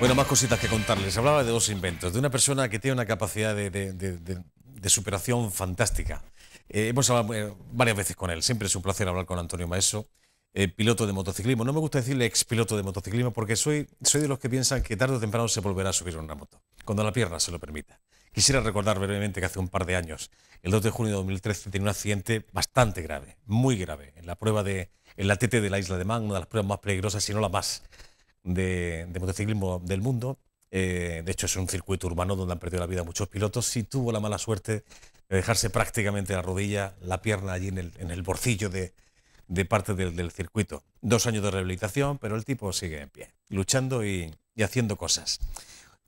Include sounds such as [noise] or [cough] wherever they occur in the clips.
Bueno, más cositas que contarles. Hablaba de dos inventos, de una persona que tiene una capacidad de, superación fantástica. Eh, hemos hablado eh, varias veces con él, siempre es un placer hablar con Antonio Maeso, eh, piloto de motociclismo. No me gusta decirle ex piloto de motociclismo porque soy, soy de los que piensan que tarde o temprano se volverá a subir una moto, cuando la pierna se lo permita. Quisiera recordar brevemente que hace un par de años, el 2 de junio de 2013, tenía un accidente bastante grave, muy grave, en la prueba de, la TT de la Isla de Man, una de las pruebas más peligrosas, si no la más de, motociclismo del mundo. Eh, de hecho, es un circuito urbano donde han perdido la vida muchos pilotos y tuvo la mala suerte de dejarse prácticamente la rodilla, la pierna allí en el, en borcillo de, parte del, circuito. Dos años de rehabilitación, pero el tipo sigue en pie, luchando y, haciendo cosas.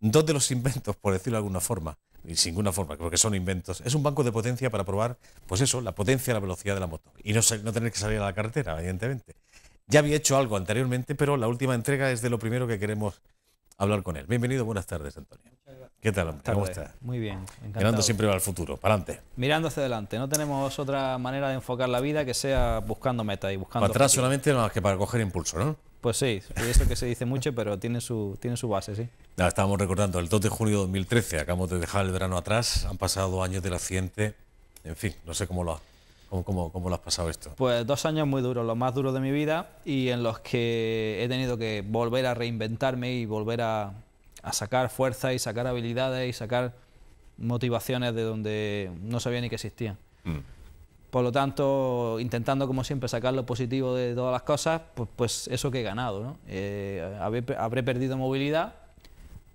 Dos de los inventos, por decirlo de alguna forma, y sin ninguna forma, porque son inventos. Es un banco de potencia para probar, pues eso, la potencia, la velocidad de la moto. Y no, no tener que salir a la carretera, evidentemente. Ya había hecho algo anteriormente, pero la última entrega es de lo primero que queremos hablar con él. Bienvenido, buenas tardes, Antonio. ¿Qué tal? ¿Cómo estás? Muy bien. Encantado. Mirando siempre al futuro, para adelante. Mirando hacia adelante. No tenemos otra manera de enfocar la vida que sea buscando meta y buscando. Para atrás solamente más que para coger impulso, ¿no? Pues sí, eso que se dice mucho, [laughs] pero tiene su, tiene su base, sí. Nada, estábamos recordando, el 2 de junio de 2013, acabamos de dejar el verano atrás, han pasado años del accidente, en fin, no sé cómo lo, ¿Cómo, cómo, cómo lo has pasado esto? Pues dos años muy duros, los más duros de mi vida y en los que he tenido que volver a reinventarme y volver a, sacar fuerza y sacar habilidades y sacar motivaciones de donde no sabía ni que existían. Mm. Por lo tanto, intentando como siempre sacar lo positivo de todas las cosas, pues, pues eso que he ganado. ¿no? Eh, habré, habré perdido movilidad,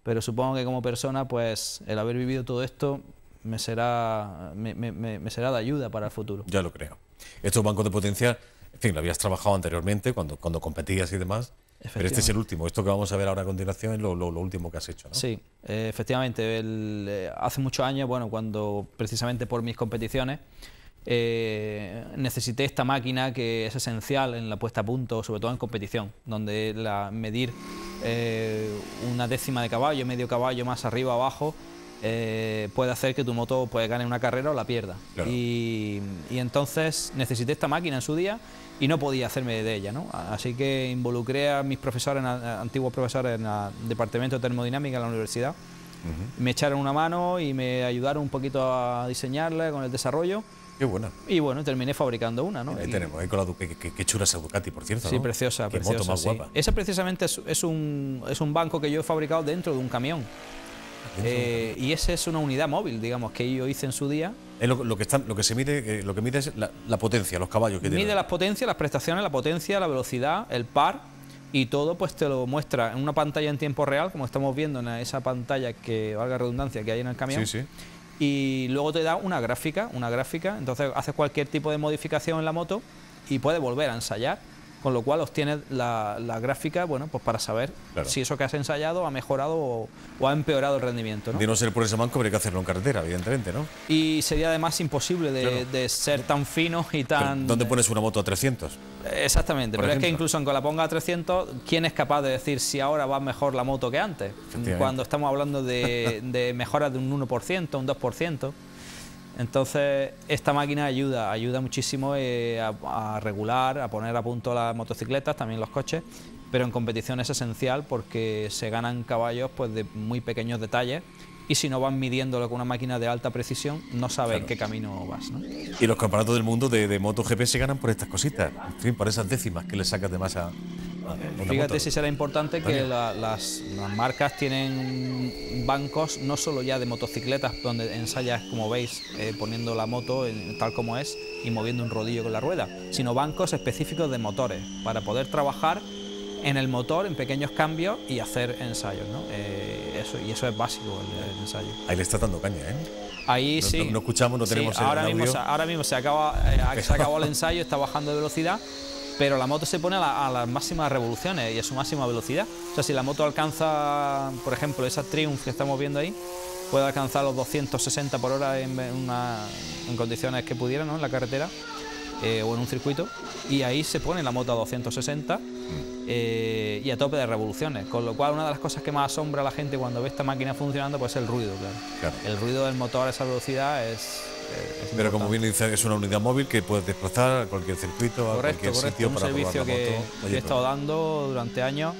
pero supongo que como persona, pues el haber vivido todo esto me será, me, me, será de ayuda para el futuro. Ya lo creo. Estos bancos de potencia, en fin, lo habías trabajado anteriormente, cuando, cuando competías y demás, pero este es el último. Esto que vamos a ver ahora a continuación es lo, último que has hecho. Sí, eh, efectivamente. Eh, hace muchos años, bueno, cuando precisamente por mis competiciones, eh, necesité esta máquina que es esencial en la puesta a punto, sobre todo en competición, donde la, medir una décima de caballo, medio caballo más arriba, abajo, eh, puede hacer que tu moto pues, gane una carrera o la pierda. Y, entonces necesité esta máquina en su día y no podía hacerme de ella. ¿no? Así que involucré a mis profesores, antiguos profesores en el Departamento de Termodinámica en la universidad. Me echaron una mano y me ayudaron un poquito a diseñarla con el desarrollo. Qué buena. Y bueno, terminé fabricando una, ¿no? Ahí tenemos, ahí con la qué, chula esa Ducati, por cierto. Sí, preciosa, preciosa. Moto más guapa. Esa precisamente es, un, es un banco que yo he fabricado dentro de un camión. Eh, y esa es una unidad móvil, digamos, que yo hice en su día. lo, que, se mide, eh, lo que mide es la, potencia, los caballos que tiene. Mide las potencias, las prestaciones, la potencia, la velocidad, el par y todo pues te lo muestra en una pantalla en tiempo real, como estamos viendo en esa pantalla que valga redundancia que hay en el camión. Y luego te da una gráfica, una gráfica, entonces haces cualquier tipo de modificación en la moto y puedes volver a ensayar con lo cual obtienes la, la gráfica bueno, pues para saber si eso que has ensayado ha mejorado o, ha empeorado el rendimiento. ¿no? De no ser por ese manco, habría que hacerlo en carretera, evidentemente, ¿no? Y sería además imposible de, ser tan fino y tan... ¿Dónde pones una moto a 300? Exactamente, pero es que incluso aunque la ponga a 300, ¿quién es capaz de decir si ahora va mejor la moto que antes? Cuando estamos hablando de, de mejoras de un 1%, un 2%. Entonces, esta máquina ayuda, ayuda muchísimo eh, a, regular, a poner a punto las motocicletas, también los coches, pero en competición es esencial porque se ganan caballos pues, de muy pequeños detalles y si no van midiéndolo con una máquina de alta precisión, no sabes qué camino vas. Y los campeonatos del mundo de, de MotoGP se ganan por estas cositas, por esas décimas que le sacas de masa. Fíjate si será importante que las, marcas tienen bancos no solo ya de motocicletas donde ensayas, como veis, eh, poniendo la moto tal como es y moviendo un rodillo con la rueda, sino bancos específicos de motores para poder trabajar en el motor en pequeños cambios y hacer ensayos. ¿no? Eh, eso, y eso es básico, el, ensayo. Ahí le está dando caña, ¿eh? Ahí sí. No, escuchamos, no tenemos ahora el ahora mismo se acaba, eh, se acabó el [laughs] ensayo, está bajando de velocidad pero la moto se pone a, las máximas revoluciones y a su máxima velocidad. O sea, si la moto alcanza, por ejemplo, esa Triumph que estamos viendo ahí, puede alcanzar los 260 por hora en, condiciones que pudiera, ¿no? En la carretera eh, o en un circuito, y ahí se pone la moto a 260 mm. eh, y a tope de revoluciones. Con lo cual, una de las cosas que más asombra a la gente cuando ve esta máquina funcionando pues es el ruido, El ruido del motor a esa velocidad es eh, pero como bien dice, es una unidad móvil que puedes desplazar a cualquier circuito, a correcto, correcto, sitio un servicio que, he estado dando durante años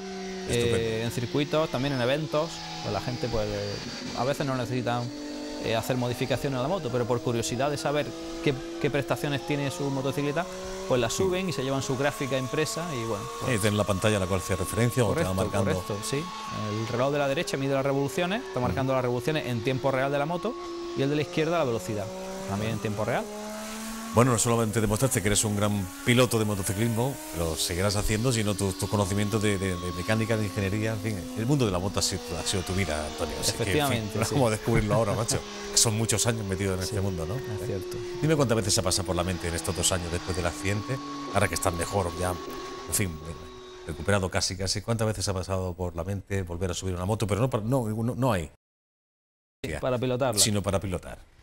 eh, en circuitos, también en eventos. Pues la gente pues eh, a veces no necesitan hacer modificaciones a la moto, pero por curiosidad de saber qué, prestaciones tiene su motocicleta, pues la mm. suben y se llevan su gráfica impresa y bueno. Pues tienen la pantalla la cual se referencia o te va marcando. sí. El reloj de la derecha mide las revoluciones, está marcando mm. las revoluciones en tiempo real de la moto y el de la izquierda la velocidad también en tiempo real. Bueno, no solamente demostraste que eres un gran piloto de motociclismo, lo seguirás haciendo, sino tus conocimientos de, mecánica, de ingeniería, en fin, el mundo de la moto ha sido, tu vida, Antonio. Efectivamente. como [laughs] descubrirlo ahora, macho. [laughs] son muchos años metidos en este mundo, ¿no? Es cierto. Dime cuántas veces ha pasado por la mente en estos dos años después del accidente, ahora que estás mejor, ya, en fin, recuperado casi, casi. ¿Cuántas veces ha pasado por la mente volver a subir una moto? Pero no, no, no, no hay. Para pilotarla. Sino para pilotar.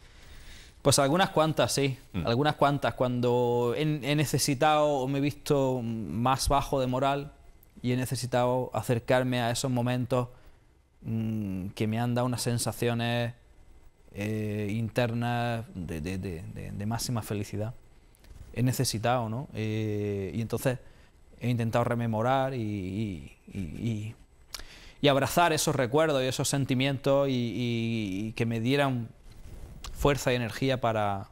Pues algunas cuantas, sí. Mm. Algunas cuantas. Cuando he, necesitado o me he visto más bajo de moral y he necesitado acercarme a esos momentos mm, que me han dado unas sensaciones eh, internas de, máxima felicidad. He necesitado, ¿no? Eh, y entonces he intentado rememorar y, y, abrazar esos recuerdos y esos sentimientos y que me dieran fuerza y energía para,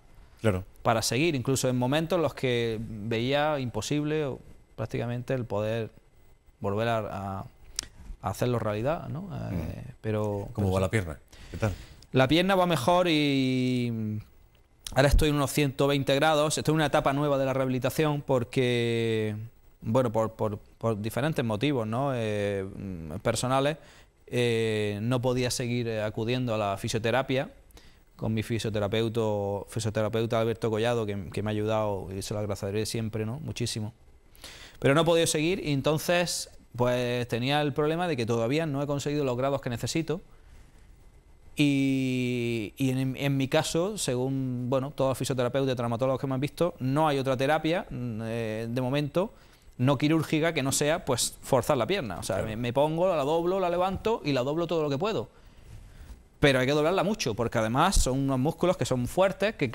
para seguir, incluso en momentos en los que veía imposible o, prácticamente el poder volver a, hacerlo realidad, ¿no? Eh, mm. pero, ¿Cómo va la pierna? tal? La pierna va mejor y ahora estoy en unos 120 grados, estoy en una etapa nueva de la rehabilitación porque, bueno, por, diferentes motivos ¿no? Eh, mm, personales, eh, no podía seguir acudiendo a la fisioterapia con mi fisioterapeuta, fisioterapeuta Alberto Collado, que, me ha ayudado y se lo agradeceré siempre, ¿no? Muchísimo. Pero no he podido seguir y entonces pues tenía el problema de que todavía no he conseguido los grados que necesito. Y, en, mi caso, según bueno, todos los fisioterapeutas y traumatólogos que me han visto, no hay otra terapia mm, eh, de momento no quirúrgica que no sea pues forzar la pierna. O sea, me, pongo, la doblo, la levanto y la doblo todo lo que puedo pero hay que doblarla mucho, porque además son unos músculos que son fuertes, que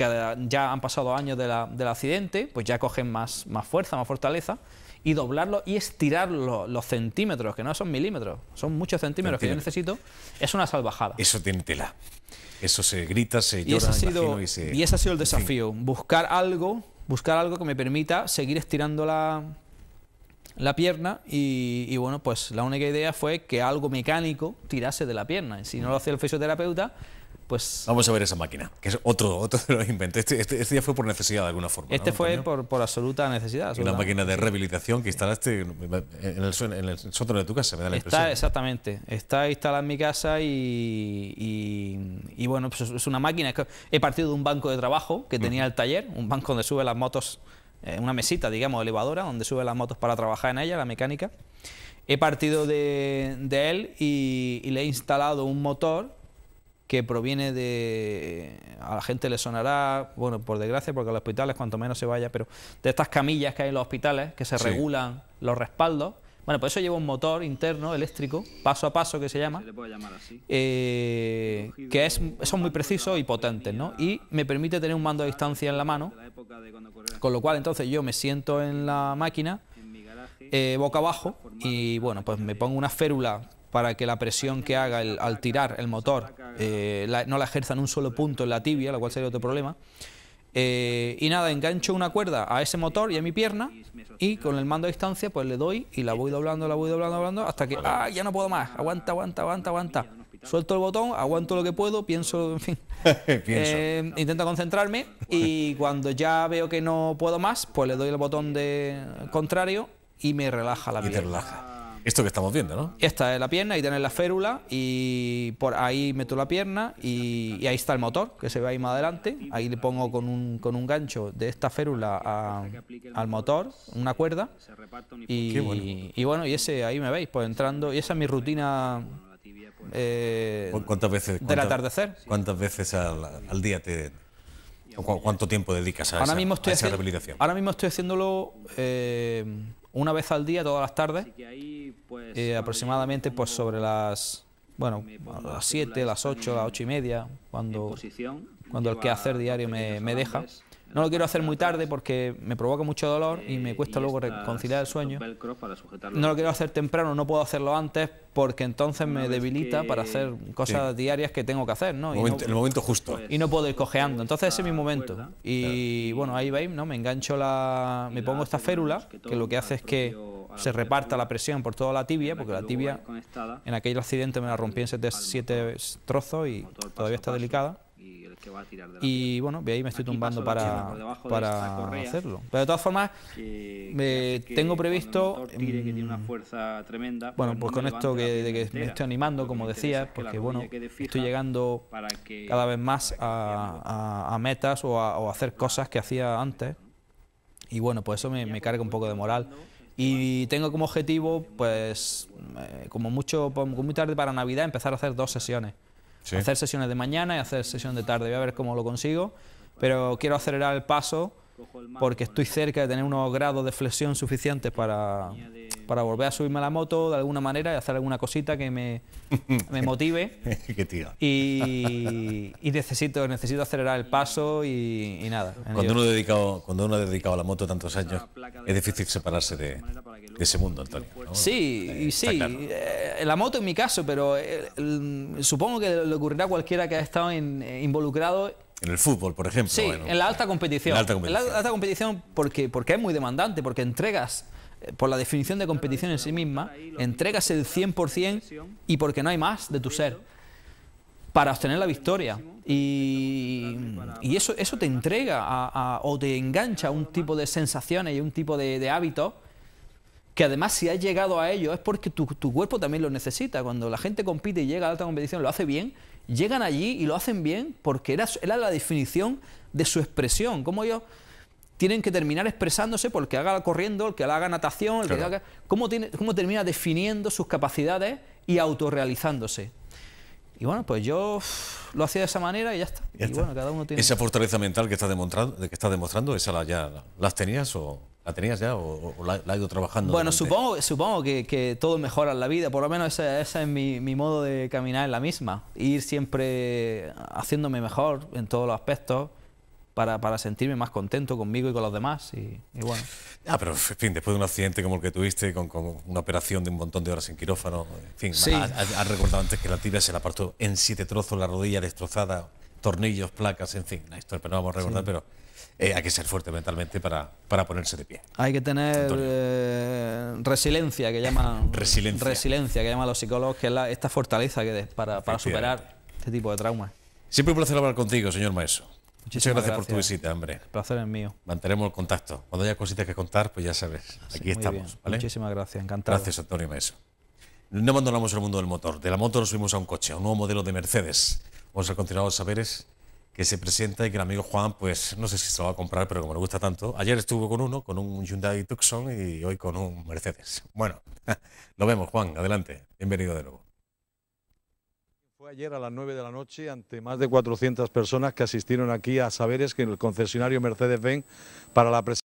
ya han pasado años del accidente, pues ya cogen más, más fuerza, más fortaleza, y doblarlo y estirarlo los centímetros, que no son milímetros, son muchos centímetros, que yo necesito, es una salvajada. Eso tiene tela. Eso se grita, se llora, y ese ha sido, y, se... ha sido el desafío, buscar algo, buscar algo que me permita seguir estirando la, la pierna y, bueno, pues la única idea fue que algo mecánico tirase de la pierna. si no lo hacía el fisioterapeuta, pues... Vamos a ver esa máquina, que es otro, otro de los inventos. Este, este, este ya fue por necesidad de alguna forma. Este fue por, absoluta necesidad. Una máquina de rehabilitación que instalaste en el, en sótano de tu casa, me da la está, Exactamente, está instalada en mi casa y, bueno, pues es una máquina. he partido de un banco de trabajo que tenía el taller, un banco donde sube las motos eh, una mesita, digamos, elevadora, donde suben las motos para trabajar en ella, la mecánica. He partido de, él y, le he instalado un motor que proviene de... A la gente le sonará, bueno, por desgracia, porque a los hospitales cuanto menos se vaya, pero de estas camillas que hay en los hospitales, que se regulan los respaldos, bueno, pues eso lleva un motor interno eléctrico, paso a paso que se llama, eh, que es, son muy precisos y potentes, ¿no? Y me permite tener un mando a distancia en la mano, con lo cual entonces yo me siento en la máquina, eh, boca abajo, y bueno, pues me pongo una férula para que la presión que haga al tirar el motor eh, no la ejerza en un solo punto en la tibia, lo cual sería otro problema. Eh, y nada, engancho una cuerda a ese motor y a mi pierna y con el mando a distancia pues le doy y la voy doblando, la voy doblando, doblando hasta que, ah, ya no puedo más, aguanta, aguanta, aguanta, aguanta. Suelto el botón, aguanto lo que puedo, pienso, en fin. [laughs] Eh, intento concentrarme y cuando ya veo que no puedo más, pues le doy el botón de contrario y me relaja la pierna. Esto que estamos viendo, ¿no? Esta es la pierna, ahí tienes la férula y por ahí meto la pierna y, ahí está el motor, que se ve ahí más adelante. Ahí le pongo con un, gancho de esta férula al motor, una cuerda. Y bueno. Y, y bueno, ese ahí me veis, pues entrando. Y esa es mi rutina eh, ¿Cuántas veces? del atardecer. ¿Cuántas veces al, día te... ¿Cuánto tiempo dedicas a, ahora esa, mismo estoy rehabilitación? Ahora mismo estoy haciéndolo eh, una vez al día, todas las tardes, pues, eh, aproximadamente pues sobre las bueno, las 7, las 8, las 8 y media, cuando, cuando el quehacer diario me, deja. No lo quiero hacer muy tarde porque me provoca mucho dolor y me eh, cuesta luego reconciliar el sueño. No lo quiero hacer temprano, no puedo hacerlo antes porque entonces me debilita para hacer cosas diarias que tengo que hacer, ¿no? el momento justo. Pues, y no puedo ir cojeando, entonces ese es mi momento. Y bueno, ahí veis, ¿no? Me engancho la... me pongo esta férula, que lo que hace es que se reparta la presión por toda la tibia, porque la tibia en aquel accidente me la rompí en siete trozos y todavía está delicada. Y, bueno, de Y ahí me estoy tumbando para, para hacerlo. Pero de todas formas, me tengo previsto. una mm, fuerza tremenda, bueno, pues, pues con esto que, me estoy animando, como decía, porque bueno, estoy llegando cada vez más a, metas o a, hacer cosas que hacía antes. Y bueno, pues eso me, carga un poco de moral. Y tengo como objetivo, pues, eh, como mucho, pues, muy tarde para Navidad, empezar a hacer dos sesiones hacer sesiones de mañana y hacer sesión de tarde. Voy a ver cómo lo consigo, pero quiero acelerar el paso porque estoy cerca de tener unos grados de flexión suficientes para, para volver a subirme a la moto de alguna manera y hacer alguna cosita que me, [laughs] motive. Y, necesito, necesito acelerar el paso y, nada. Cuando uno, dedicado, cuando uno ha dedicado a la moto tantos años, es difícil separarse de, ese mundo, Antonio. Sí, eh, sí. Eh, la moto en mi caso, pero eh, supongo que le ocurrirá a cualquiera que ha estado involucrado en el fútbol, por ejemplo. Sí, en, la alta competición. En la alta competición, porque, porque es muy demandante, porque entregas por la definición de competición en sí misma, entregas el 100% y porque no hay más de tu ser para obtener la victoria. Y, eso, eso te entrega o te engancha a un tipo de sensaciones y un tipo de, hábito hábitos que además si has llegado a ello es porque tu, cuerpo también lo necesita. Cuando la gente compite y llega a alta competición, lo hace bien, llegan allí y lo hacen bien porque era, era la definición de su expresión. Como ellos tienen que terminar expresándose por el que haga corriendo, el que haga natación, el que haga... ¿Cómo, tiene, ¿Cómo termina definiendo sus capacidades y autorrealizándose? Y bueno, pues yo lo hacía de esa manera y ya está. y bueno, cada uno tiene... ¿Esa fortaleza mental que estás demostrando, que está demostrando esa la, ya las tenías o...? ¿La tenías ya o, la, has ido trabajando? Bueno, supongo, supongo que, todo mejora en la vida, por lo menos ese, es mi, mi, modo de caminar en la misma, ir siempre haciéndome mejor en todos los aspectos para, sentirme más contento conmigo y con los demás. Y, Ah, pero en fin, después de un accidente como el que tuviste, con, una operación de un montón de horas en quirófano, en fin, has recordado antes que la tibia se la apartó en siete trozos, la rodilla destrozada, tornillos, placas, en fin, una historia, pero no vamos a recordar, pero eh, hay que ser fuerte mentalmente para, ponerse de pie. Hay que tener eh, resiliencia, que llaman resiliencia. que llaman los psicólogos, que es la, esta fortaleza que para, para superar este tipo de traumas. Siempre un placer hablar contigo, señor maestro. Muchísimas gracias, por tu visita, hombre. El placer es mío. Mantenemos el contacto. Cuando haya cositas que contar, pues ya sabes, aquí estamos. Muchísimas gracias, encantado. Gracias, Antonio Meso. No abandonamos el mundo del motor. De la moto nos subimos a un coche, a un nuevo modelo de Mercedes. Vamos a continuar los saberes que se presenta y que el amigo Juan, pues no sé si se lo va a comprar, pero como le gusta tanto. Ayer estuvo con uno, con un Hyundai Tucson y hoy con un Mercedes. Bueno, nos [laughs] vemos, Juan, adelante. Bienvenido de nuevo ayer a las 9 de la noche ante más de 400 personas que asistieron aquí a Saberes, que en el concesionario Mercedes-Benz, para la presentación.